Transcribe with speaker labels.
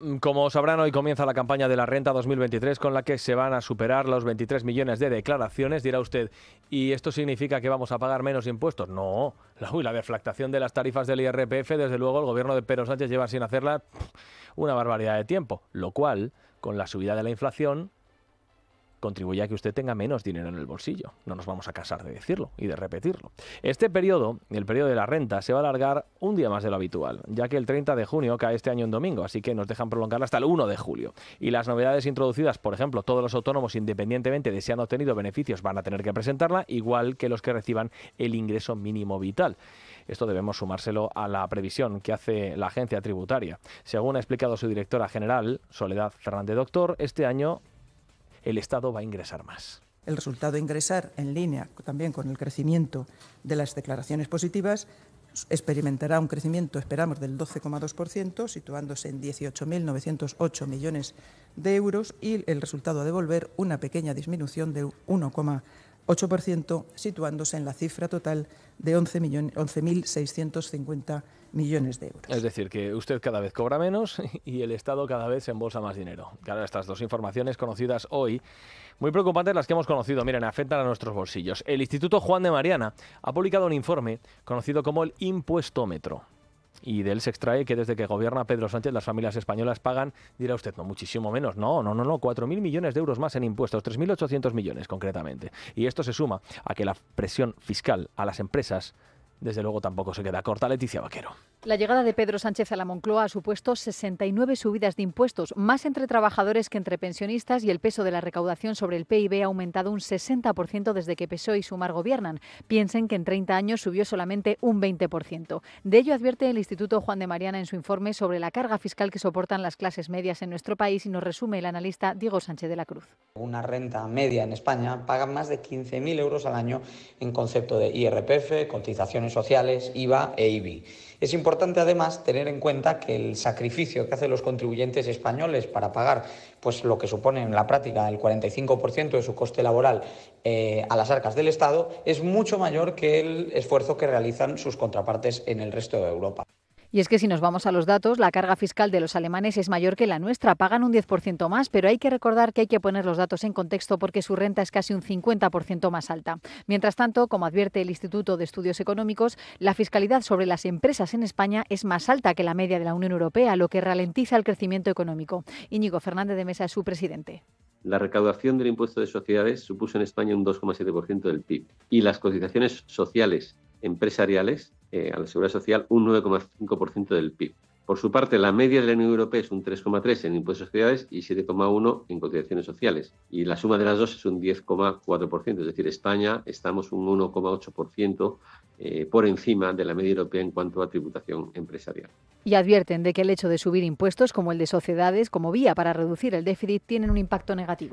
Speaker 1: Mm, como sabrán, hoy comienza la campaña de la renta 2023 con la que se van a superar los 23 millones de declaraciones, dirá usted. ¿Y esto significa que vamos a pagar menos impuestos? No. La, la deflactación de las tarifas del IRPF, desde luego, el gobierno de Pedro Sánchez lleva sin hacerla una barbaridad de tiempo, lo cual, con la subida de la inflación, contribuye a que usted tenga menos dinero en el bolsillo. No nos vamos a casar de decirlo y de repetirlo. Este periodo, el periodo de la renta, se va a alargar un día más de lo habitual, ya que el 30 de junio cae este año en domingo, así que nos dejan prolongarla hasta el 1 de julio. Y las novedades introducidas, por ejemplo, todos los autónomos independientemente de si han obtenido beneficios van a tener que presentarla, igual que los que reciban el ingreso mínimo vital. Esto debemos sumárselo a la previsión que hace la agencia tributaria. Según ha explicado su directora general, Soledad Fernández Doctor, este año el Estado va a ingresar más.
Speaker 2: El resultado de ingresar en línea también con el crecimiento de las declaraciones positivas experimentará un crecimiento, esperamos, del 12,2%, situándose en 18.908 millones de euros y el resultado a devolver una pequeña disminución de 1,2%. 8%, situándose en la cifra total de 11.650 millones, millones de euros.
Speaker 1: Es decir, que usted cada vez cobra
Speaker 2: menos
Speaker 1: y el Estado cada vez se embolsa más dinero. Claro, estas dos informaciones conocidas hoy, muy preocupantes las que hemos conocido, miren, afectan a nuestros bolsillos. El Instituto Juan de Mariana ha publicado un informe conocido como el impuestómetro y de él se extrae que desde que gobierna Pedro Sánchez las familias españolas pagan, dirá usted, no, muchísimo menos, no, no, no, no, 4.000 millones de euros más en impuestos, 3.800 millones concretamente. Y esto se suma a que la presión fiscal a las empresas desde luego tampoco se queda corta. Leticia Vaquero.
Speaker 3: La llegada de Pedro Sánchez a la Moncloa ha supuesto 69 subidas de impuestos, más entre trabajadores que entre pensionistas y el peso de la recaudación sobre el PIB ha aumentado un 60% desde que PSOE y Sumar gobiernan. Piensen que en 30 años subió solamente un 20%. De ello advierte el Instituto Juan de Mariana en su informe sobre la carga fiscal que soportan las clases medias en nuestro país y nos resume el analista Diego Sánchez de la Cruz.
Speaker 4: Una renta media en España paga más de 15.000 euros al año en concepto de IRPF, cotizaciones sociales, IVA e IBI. Es importante además tener en cuenta que el sacrificio que hacen los contribuyentes españoles para pagar pues lo que supone en la práctica el 45% de su coste laboral eh, a las arcas del Estado es mucho mayor que el esfuerzo que realizan sus contrapartes en el resto de Europa.
Speaker 3: Y es que si nos vamos a los datos, la carga fiscal de los alemanes es mayor que la nuestra, pagan un 10% más, pero hay que recordar que hay que poner los datos en contexto porque su renta es casi un 50% más alta. Mientras tanto, como advierte el Instituto de Estudios Económicos, la fiscalidad sobre las empresas en España es más alta que la media de la Unión Europea, lo que ralentiza el crecimiento económico. Íñigo Fernández de Mesa es su presidente.
Speaker 5: La recaudación del impuesto de sociedades supuso en España un 2,7% del PIB y las cotizaciones sociales empresariales eh, a la seguridad social un 9,5% del PIB. Por su parte, la media de la Unión Europea es un 3,3 en impuestos a sociedades y 7,1 en cotizaciones sociales. Y la suma de las dos es un 10,4%. Es decir, España estamos un 1,8% eh, por encima de la media europea en cuanto a tributación empresarial.
Speaker 3: Y advierten de que el hecho de subir impuestos como el de sociedades como vía para reducir el déficit tienen un impacto negativo.